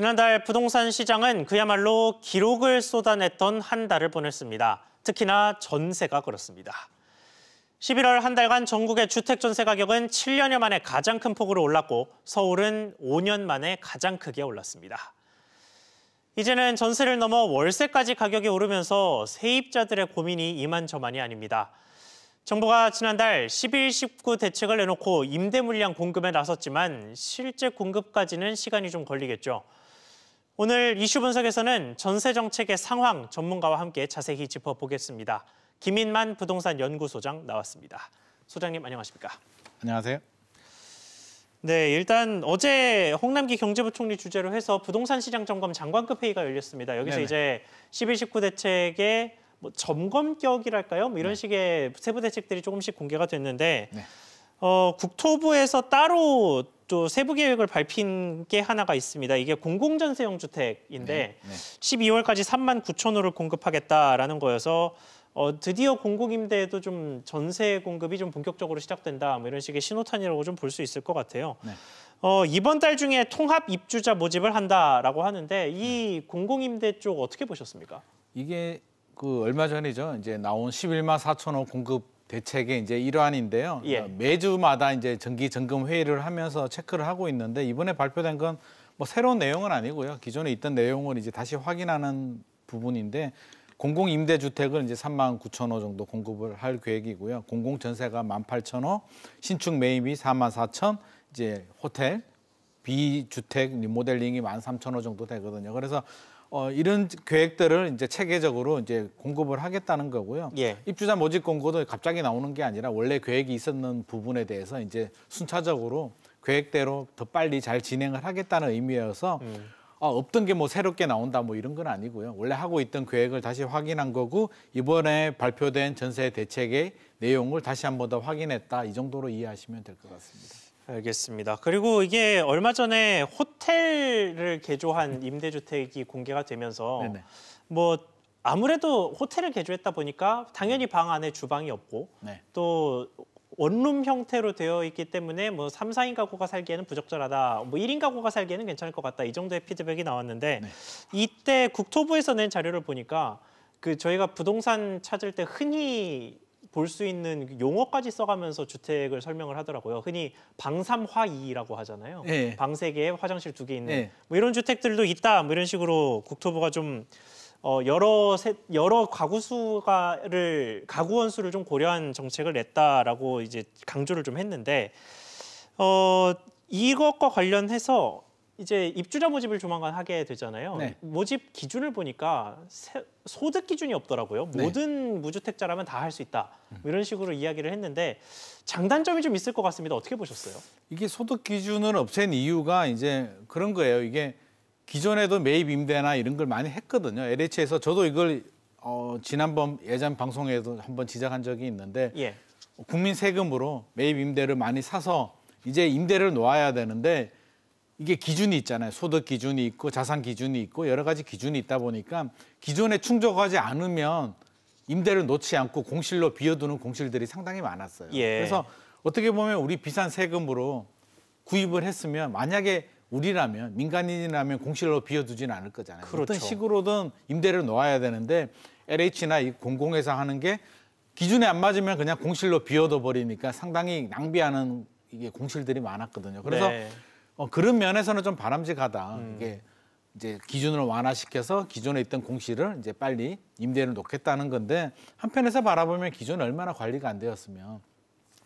지난달 부동산 시장은 그야말로 기록을 쏟아냈던 한 달을 보냈습니다. 특히나 전세가 그렇습니다. 11월 한 달간 전국의 주택 전세 가격은 7년여 만에 가장 큰 폭으로 올랐고 서울은 5년 만에 가장 크게 올랐습니다. 이제는 전세를 넘어 월세까지 가격이 오르면서 세입자들의 고민이 이만저만이 아닙니다. 정부가 지난달 11, 19 대책을 내놓고 임대 물량 공급에 나섰지만 실제 공급까지는 시간이 좀 걸리겠죠. 오늘 이슈 분석에서는 전세 정책의 상황 전문가와 함께 자세히 짚어보겠습니다. 김인만 부동산 연구소장 나왔습니다. 소장님 안녕하십니까? 안녕하세요. 네, 일단 어제 홍남기 경제부총리 주재로 해서 부동산 시장 점검 장관급 회의가 열렸습니다. 여기서 네네. 이제 11, 19 대책의 뭐 점검격이랄까요? 뭐 이런 네. 식의 세부 대책들이 조금씩 공개가 됐는데 네. 어, 국토부에서 따로 또 세부 계획을 밝힌 게 하나가 있습니다. 이게 공공전세형 주택인데 네, 네. 12월까지 3만 9천 호를 공급하겠다라는 거여서 어, 드디어 공공임대에도 좀 전세 공급이 좀 본격적으로 시작된다 뭐 이런 식의 신호탄이라고 좀 볼 수 있을 것 같아요. 네. 어, 이번 달 중에 통합 입주자 모집을 한다라고 하는데 이 네. 공공임대 쪽 어떻게 보셨습니까? 이게 그 얼마 전이죠. 이제 나온 11만 4천 호 공급 대책의 이제 일환인데요. 예. 그러니까 매주마다 이제 정기 점검 회의를 하면서 체크를 하고 있는데 이번에 발표된 건 뭐 새로운 내용은 아니고요. 기존에 있던 내용을 이제 다시 확인하는 부분인데 공공 임대 주택을 이제 3만 9천 호 정도 공급을 할 계획이고요. 공공 전세가 1만 8천 호, 신축 매입이 4만 4천, 이제 호텔 비주택 리모델링이 1 3천호 정도 되거든요. 그래서 어, 이런 계획들을 이제 체계적으로 이제 공급을 하겠다는 거고요. 예. 입주자 모집 공고도 갑자기 나오는 게 아니라 원래 계획이 있었는 부분에 대해서 이제 순차적으로 계획대로 더 빨리 잘 진행을 하겠다는 의미여서 음. 어, 없던 게 뭐 새롭게 나온다 뭐 이런 건 아니고요. 원래 하고 있던 계획을 다시 확인한 거고 이번에 발표된 전세 대책의 내용을 다시 한번 더 확인했다 이 정도로 이해하시면 될 것 같습니다. 알겠습니다. 그리고 이게 얼마 전에 호텔을 개조한 임대주택이 공개가 되면서 네네. 뭐 아무래도 호텔을 개조했다 보니까 당연히 네. 방 안에 주방이 없고 네. 또 원룸 형태로 되어 있기 때문에 뭐 3, 4인 가구가 살기에는 부적절하다. 뭐 1인 가구가 살기에는 괜찮을 것 같다. 이 정도의 피드백이 나왔는데 네. 이때 국토부에서 낸 자료를 보니까 그 저희가 부동산 찾을 때 흔히 볼수 있는 그 용어까지 써가면서 주택을 설명을 하더라고요. 흔히 방삼화이라고 하잖아요. 네. 예. 방세 개, 화장실 두 개 있는 네. 뭐 이런 주택들도 있다. 뭐 이런 식으로 국토부가 좀 어, 여러 세, 여러 가구 수가를 가구 원수를 좀 고려한 정책을 냈다라고 이제 강조를 좀 했는데 어, 이것과 관련해서 이제 입주자 모집을 조만간 하게 되잖아요. 네. 모집 기준을 보니까 세, 소득 기준이 없더라고요. 네. 모든 무주택자라면 다 할 수 있다. 음. 뭐 이런 식으로 이야기를 했는데 장단점이 좀 있을 것 같습니다. 어떻게 보셨어요? 이게 소득 기준을 없앤 이유가 이제 그런 거예요. 이게 기존에도 매입 임대나 이런 걸 많이 했거든요. LH에서 저도 이걸 어, 지난번 예전 방송에도 한번 지적한 적이 있는데 예. 국민 세금으로 매입 임대를 많이 사서 이제 임대를 놓아야 되는데 이게 기준이 있잖아요. 소득 기준이 있고 자산 기준이 있고 여러 가지 기준이 있다 보니까 기존에 충족하지 않으면 임대를 놓지 않고 공실로 비어두는 공실들이 상당히 많았어요. 예. 그래서 어떻게 보면 우리 비싼 세금으로 구입을 했으면 만약에 우리라면 민간인이라면 공실로 비어두지는 않을 거잖아요. 그렇죠. 어떤 식으로든 임대를 놓아야 되는데 LH나 이 공공에서 하는 게 기준에 안 맞으면 그냥 공실로 비워둬 버리니까 상당히 낭비하는 이게 공실들이 많았거든요. 그래서 네. 어, 그런 면에서는 좀 바람직하다. 음. 이게 이제 기준을 완화시켜서 기존에 있던 공시를 이제 빨리 임대를 놓겠다는 건데 한편에서 바라보면 기존 얼마나 관리가 안 되었으면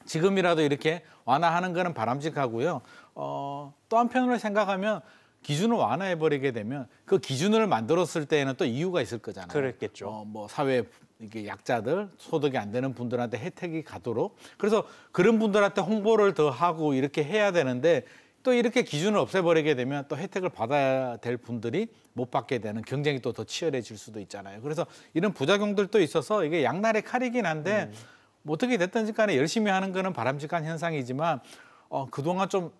지금이라도 이렇게 완화하는 거는 바람직하고요. 어, 또 한편으로 생각하면 기준을 완화해 버리게 되면 그 기준을 만들었을 때에는 또 이유가 있을 거잖아요. 그랬겠죠. 어, 뭐 사회 이게 약자들 소득이 안 되는 분들한테 혜택이 가도록 그래서 그런 분들한테 홍보를 더 하고 이렇게 해야 되는데 또 이렇게 기준을 없애버리게 되면 또 혜택을 받아야 될 분들이 못 받게 되는 경쟁이 또 더 치열해질 수도 있잖아요. 그래서 이런 부작용들도 있어서 이게 양날의 칼이긴 한데 음. 뭐 어떻게 됐든지 간에 열심히 하는 거는 바람직한 현상이지만 어, 그동안 좀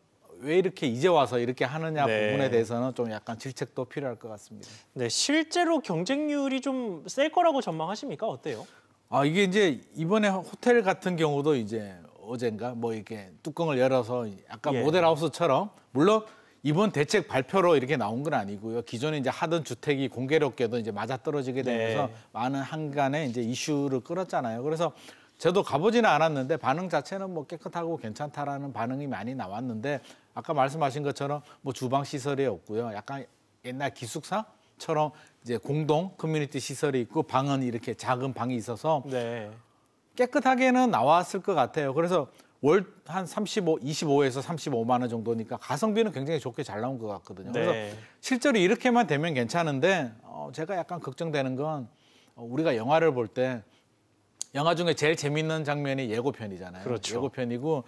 왜 이렇게 이제 와서 이렇게 하느냐 네. 부분에 대해서는 좀 약간 질책도 필요할 것 같습니다. 네, 실제로 경쟁률이 좀 셀 거라고 전망하십니까? 어때요? 아 이게 이제 이번에 호텔 같은 경우도 이제 어젠가 뭐 이렇게 뚜껑을 열어서 약간 예. 모델하우스처럼 물론 이번 대책 발표로 이렇게 나온 건 아니고요. 기존에 이제 하던 주택이 공개롭게도 이제 맞아떨어지게 되면서 네. 많은 한간에 이제 이슈를 끌었잖아요. 그래서 저도 가보지는 않았는데 반응 자체는 뭐 깨끗하고 괜찮다라는 반응이 많이 나왔는데 아까 말씀하신 것처럼 뭐 주방 시설이 없고요. 약간 옛날 기숙사처럼 이제 공동 커뮤니티 시설이 있고 방은 이렇게 작은 방이 있어서 네. 깨끗하게는 나왔을 것 같아요. 그래서 월 한 35, 25에서 35만 원 정도니까 가성비는 굉장히 좋게 잘 나온 것 같거든요. 네. 그래서 실제로 이렇게만 되면 괜찮은데 어, 제가 약간 걱정되는 건 어, 우리가 영화를 볼 때 영화 중에 제일 재밌는 장면이 예고편이잖아요. 그렇죠. 예고편이고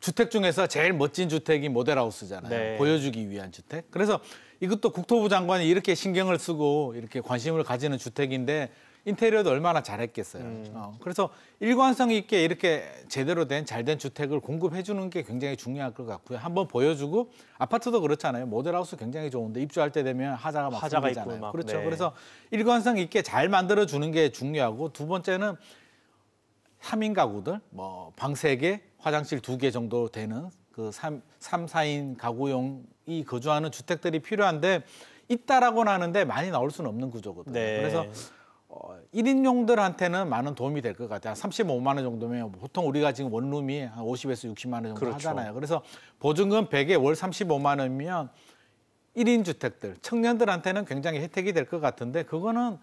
주택 중에서 제일 멋진 주택이 모델하우스잖아요. 네. 보여주기 위한 주택. 그래서 이것도 국토부 장관이 이렇게 신경을 쓰고 이렇게 관심을 가지는 주택인데 인테리어도 얼마나 잘했겠어요. 음. 어, 그래서 일관성 있게 이렇게 제대로 된 잘된 주택을 공급해 주는 게 굉장히 중요할 것 같고요. 한번 보여주고 아파트도 그렇잖아요. 모델하우스 굉장히 좋은데 입주할 때 되면 하자가 막 하자가 있고 막, 그렇죠. 네. 그래서 일관성 있게 잘 만들어 주는 게 중요하고 두 번째는 3인 가구들 뭐 방 세개 화장실 두 개 정도 되는 그 3, 3 4인 가구용이 거주하는 주택들이 필요한데 있다라고는 하는데 많이 나올 수는 없는 구조거든요. 네. 그래서 어, 1인용들한테는 많은 도움이 될 것 같아요. 한 35만 원 정도면 보통 우리가 지금 원룸이 한 50에서 60만 원 정도 그렇죠. 하잖아요. 그래서 보증금 100에 월 35만 원이면 1인 주택들, 청년들한테는 굉장히 혜택이 될 것 같은데 그거는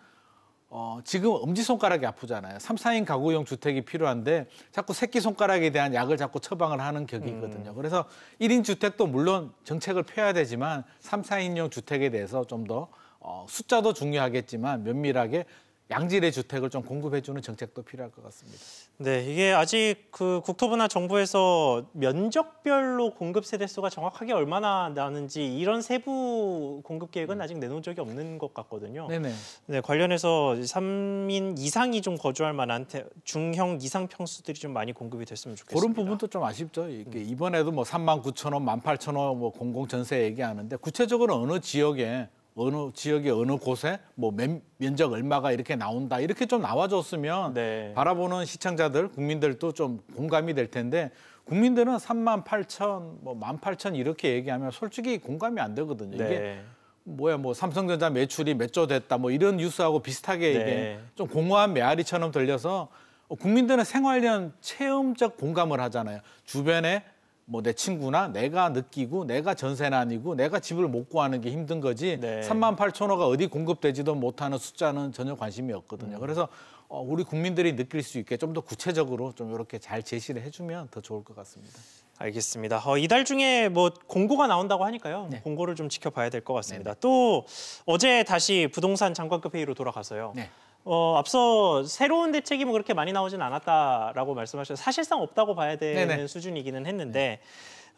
어, 지금 엄지손가락이 아프잖아요. 3, 4인 가구용 주택이 필요한데 자꾸 새끼손가락에 대한 약을 자꾸 처방을 하는 격이거든요. 음. 그래서 1인 주택도 물론 정책을 펴야 되지만 3, 4인용 주택에 대해서 좀 더 어, 숫자도 중요하겠지만 면밀하게 양질의 주택을 좀 공급해주는 정책도 필요할 것 같습니다. 네, 이게 아직 그 국토부나 정부에서 면적별로 공급 세대 수가 정확하게 얼마나 나는지 이런 세부 공급 계획은 음. 아직 내놓은 적이 없는 것 같거든요. 네네. 네, 관련해서 3인 이상이 좀 거주할 만한 중형 이상 평수들이 좀 많이 공급이 됐으면 좋겠습니다. 그런 부분도 좀 아쉽죠. 이게 음. 이번에도 뭐 3만 9천 원, 1만 8천 원뭐 공공 전세 얘기하는데 구체적으로 어느 지역에 어느 지역의 어느 곳에 뭐 면, 적 얼마가 이렇게 나온다 이렇게 좀 나와줬으면 네. 바라보는 시청자들 국민들도 좀 공감이 될 텐데 국민들은 3만 8천 뭐만 8천 이렇게 얘기하면 솔직히 공감이 안 되거든요. 네. 이게 뭐야 뭐 삼성전자 매출이 몇 조 됐다 뭐 이런 뉴스하고 비슷하게 네. 이게 좀 공허한 메아리처럼 들려서 어, 국민들은 생활련 체험적 공감을 하잖아요. 주변에 뭐내 친구나 내가 느끼고 내가 전세난이고 내가 집을 못 구하는 게 힘든 거지 네. 3만 8천호가 어디 공급되지도 못하는 숫자는 전혀 관심이 없거든요. 음. 그래서 어, 우리 국민들이 느낄 수 있게 좀 더 구체적으로 좀 이렇게 잘 제시를 해주면 더 좋을 것 같습니다. 알겠습니다. 어, 이달 중에 뭐 공고가 나온다고 하니까요. 네. 공고를 좀 지켜봐야 될 것 같습니다. 네또 어제 다시 부동산 장관급 회의로 돌아가서요. 네. 어, 앞서 새로운 대책이 뭐 그렇게 많이 나오진 않았다라고 말씀하셨는데 사실상 없다고 봐야 되는 네네. 수준이기는 했는데 네.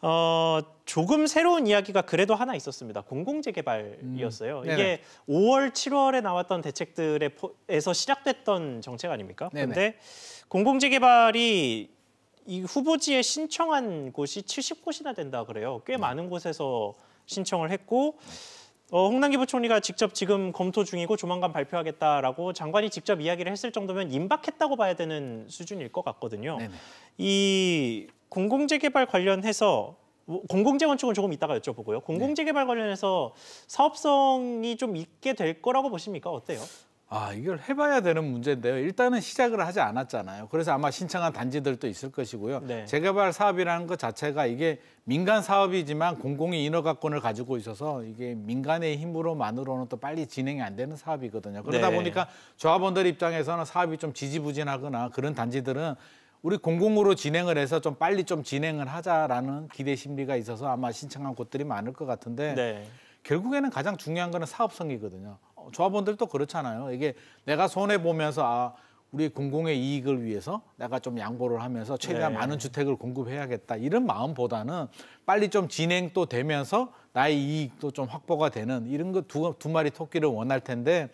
어, 조금 새로운 이야기가 그래도 하나 있었습니다. 공공재개발이었어요. 음. 이게 5월, 7월에 나왔던 대책들에서 시작됐던 정책 아닙니까? 네네. 근데 공공재개발이 이 후보지에 신청한 곳이 70곳이나 된다 그래요. 꽤 네. 많은 곳에서 신청을 했고 어, 홍남기 부총리가 직접 지금 검토 중이고 조만간 발표하겠다라고 장관이 직접 이야기를 했을 정도면 임박했다고 봐야 되는 수준일 것 같거든요. 네네. 이 뭐, 공공재 개발 관련해서 공공재 건축은 조금 이따가 여쭤보고요. 공공재 개발 관련해서 사업성이 좀 있게 될 거라고 보십니까? 어때요? 아, 이걸 해봐야 되는 문제인데요. 일단은 시작을 하지 않았잖아요. 그래서 아마 신청한 단지들도 있을 것이고요. 네. 재개발 사업이라는 것 자체가 이게 민간 사업이지만 공공의 인허가권을 가지고 있어서 이게 민간의 힘으로만으로는 또 빨리 진행이 안 되는 사업이거든요. 그러다 네. 보니까 조합원들 입장에서는 사업이 좀 지지부진하거나 그런 단지들은 우리 공공으로 진행을 해서 좀 빨리 좀 진행을 하자라는 기대 심리가 있어서 아마 신청한 곳들이 많을 것 같은데 네. 결국에는 가장 중요한 거는 사업성이거든요. 어, 조합원들도 그렇잖아요. 이게 내가 손해 보면서 아, 우리 공공의 이익을 위해서 내가 좀 양보를 하면서 최대한 네. 많은 주택을 공급해야겠다 이런 마음보다는 빨리 좀 진행도 되면서 나의 이익도 좀 확보가 되는 이런 거두 두 마리 토끼를 원할 텐데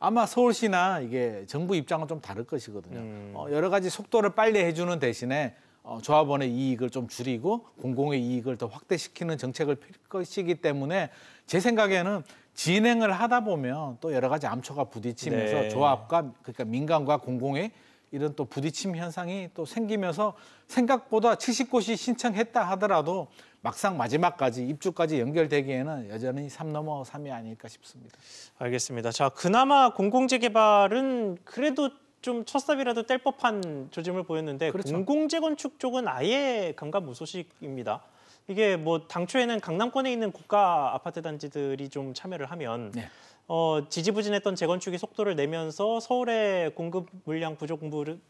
아마 서울시나 이게 정부 입장은 좀 다를 것이거든요. 음. 어, 여러 가지 속도를 빨리 해주는 대신에 어, 조합원의 이익을 좀 줄이고 공공의 이익을 더 확대시키는 정책을 펼 것이기 때문에 제 생각에는 진행을 하다 보면 또 여러 가지 암초가 부딪히면서 네. 조합과 그러니까 민간과 공공의 이런 또 부딪힘 현상이 또 생기면서 생각보다 70곳이 신청했다 하더라도 막상 마지막까지 입주까지 연결되기에는 여전히 삼 넘어 삼이 아닐까 싶습니다. 알겠습니다. 자, 그나마 공공재개발은 그래도 좀 첫삽이라도 뗄 법한 조짐을 보였는데 그렇죠. 공공재건축 쪽은 아예 감감 무소식입니다. 이게 뭐 당초에는 강남권에 있는 고가 아파트 단지들이 좀 참여를 하면 네. 어, 지지부진했던 재건축이 속도를 내면서 서울의 공급 물량 부족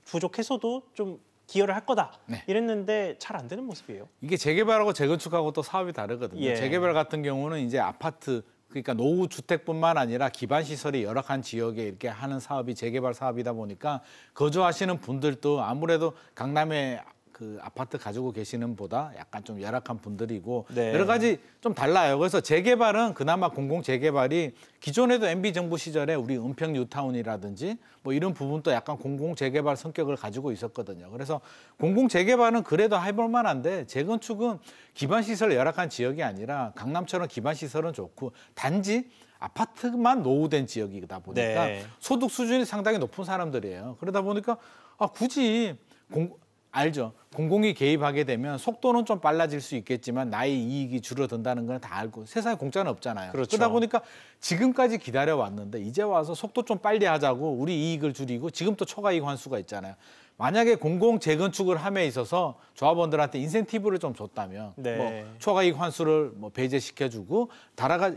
부족 해소도 좀 기여를 할 거다 네. 이랬는데 잘 안 되는 모습이에요. 이게 재개발하고 재건축하고 또 사업이 다르거든요. 예. 재개발 같은 경우는 이제 아파트 그러니까 노후 주택뿐만 아니라 기반 시설이 열악한 지역에 이렇게 하는 사업이 재개발 사업이다 보니까 거주하시는 분들도 아무래도 강남에 그 아파트 가지고 계시는 보다 약간 좀 열악한 분들이고 네. 여러 가지 좀 달라요. 그래서 재개발은 그나마 공공 재개발이 기존에도 MB 정부 시절에 우리 은평 뉴타운이라든지 뭐 이런 부분도 약간 공공 재개발 성격을 가지고 있었거든요. 그래서 공공 재개발은 그래도 해볼 만한데 재건축은 기반 시설 열악한 지역이 아니라 강남처럼 기반 시설은 좋고 단지 아파트만 노후된 지역이다 보니까 네. 소득 수준이 상당히 높은 사람들이에요. 그러다 보니까 아 굳이 공, 알죠. 공공이 개입하게 되면 속도는 좀 빨라질 수 있겠지만 나의 이익이 줄어든다는 건 다 알고 세상에 공짜는 없잖아요. 그렇죠. 그러다 보니까 지금까지 기다려 왔는데 이제 와서 속도 좀 빨리 하자고 우리 이익을 줄이고 지금 또 초과 이익 환수가 있잖아요. 만약에 공공 재건축을 함에 있어서 조합원들한테 인센티브를 좀 줬다면 네. 뭐 초과 이익 환수를 뭐 배제시켜 주고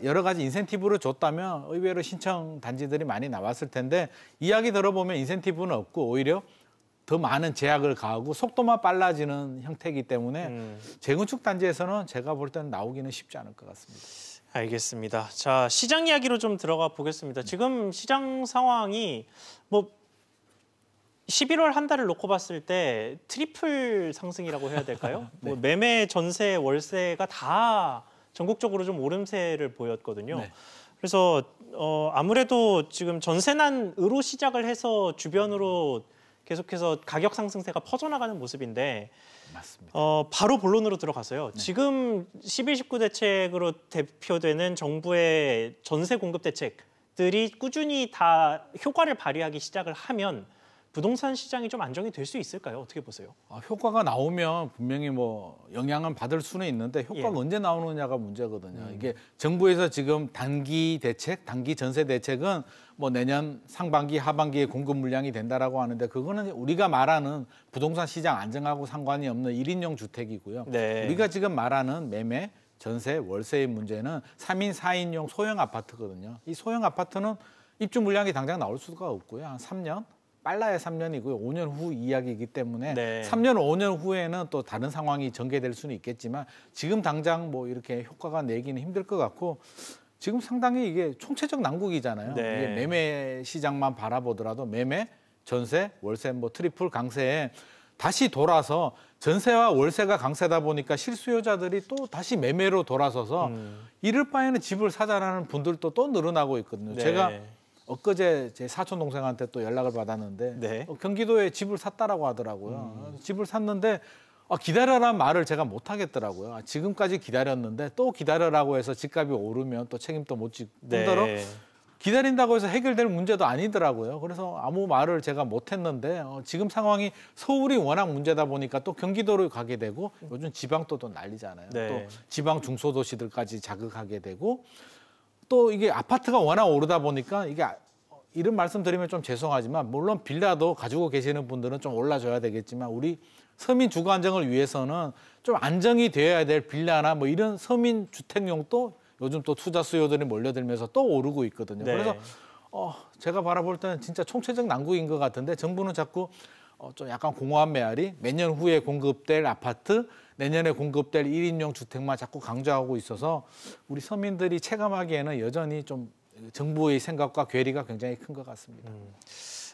여러 가지 인센티브를 줬다면 의외로 신청 단지들이 많이 나왔을 텐데 이야기 들어보면 인센티브는 없고 오히려 더 많은 제약을 가하고 속도만 빨라지는 형태이기 때문에 음. 재건축 단지에서는 제가 볼 때는 나오기는 쉽지 않을 것 같습니다. 알겠습니다. 자 시장 이야기로 좀 들어가 보겠습니다. 지금 시장 상황이 뭐 11월 한 달을 놓고 봤을 때 트리플 상승이라고 해야 될까요? 뭐 네. 뭐 매매, 전세, 월세가 다 전국적으로 좀 오름세를 보였거든요. 네. 그래서 어, 아무래도 지금 전세난으로 시작을 해서 주변으로 음. 계속해서 가격 상승세가 퍼져나가는 모습인데 맞습니다. 어, 바로 본론으로 들어가서요. 네. 지금 1 2 19 대책으로 대표되는 정부의 전세 공급 대책들이 꾸준히 다 효과를 발휘하기 시작을 하면 부동산 시장이 좀 안정이 될 수 있을까요? 어떻게 보세요? 아, 효과가 나오면 분명히 뭐 영향은 받을 수는 있는데 효과가 예. 언제 나오느냐가 문제거든요. 음. 이게 정부에서 지금 단기 대책, 단기 전세 대책은 뭐 내년 상반기, 하반기에 공급 물량이 된다라고 하는데 그거는 우리가 말하는 부동산 시장 안정하고 상관이 없는 일인용 주택이고요. 네. 우리가 지금 말하는 매매, 전세, 월세의 문제는 삼인사인용 소형 아파트거든요. 이 소형 아파트는 입주 물량이 당장 나올 수가 없고요. 한삼년 빨라야 3년이고요. 5년 후 이야기이기 때문에 네. 3년, 5년 후에는 또 다른 상황이 전개될 수는 있겠지만 지금 당장 뭐 이렇게 효과가 내기는 힘들 것 같고 지금 상당히 이게 총체적 난국이잖아요. 네. 이게 매매 시장만 바라보더라도 매매, 전세, 월세, 뭐 트리플 강세에 다시 돌아서 전세와 월세가 강세다 보니까 실수요자들이 또 다시 매매로 돌아서서 음. 이럴 바에는 집을 사자라는 분들도 또 늘어나고 있거든요. 네. 제가 엊그제 제 사촌 동생한테 또 연락을 받았는데 네. 어, 경기도에 집을 샀다라고 하더라고요. 음. 집을 샀는데 아, 기다려라 말을 제가 못 하겠더라고요. 아, 지금까지 기다렸는데 또 기다려라고 해서 집값이 오르면 또 책임도 못 지더러 네. 기다린다고 해서 해결될 문제도 아니더라고요. 그래서 아무 말을 제가 못했는데 어, 지금 상황이 서울이 워낙 문제다 보니까 또 경기도로 가게 되고 요즘 지방 도또 난리잖아요. 네. 또 지방 중소도시들까지 자극하게 되고 또 이게 아파트가 워낙 오르다 보니까 이게 아, 이런 말씀드리면 좀 죄송하지만 물론 빌라도 가지고 계시는 분들은 좀 올라줘야 되겠지만 우리 서민 주거 안정을 위해서는 좀 안정이 되어야 될 빌라나 뭐 이런 서민 주택용도 요즘 또 투자 수요들이 몰려들면서 또 오르고 있거든요. 네. 그래서 어, 제가 바라볼 때는 진짜 총체적 난국인 것 같은데 정부는 자꾸 어, 좀 약간 공허한 메아리 몇 년 후에 공급될 아파트 내년에 공급될 1인용 주택만 자꾸 강조하고 있어서 우리 서민들이 체감하기에는 여전히 좀 정부의 생각과 괴리가 굉장히 큰 것 같습니다. 음,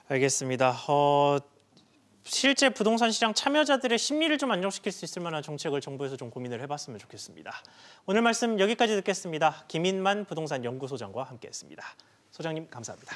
알겠습니다. 어, 실제 부동산 시장 참여자들의 심리를 좀 안정시킬 수 있을 만한 정책을 정부에서 좀 고민을 해봤으면 좋겠습니다. 오늘 말씀 여기까지 듣겠습니다. 김인만 부동산 연구소장과 함께했습니다. 소장님 감사합니다.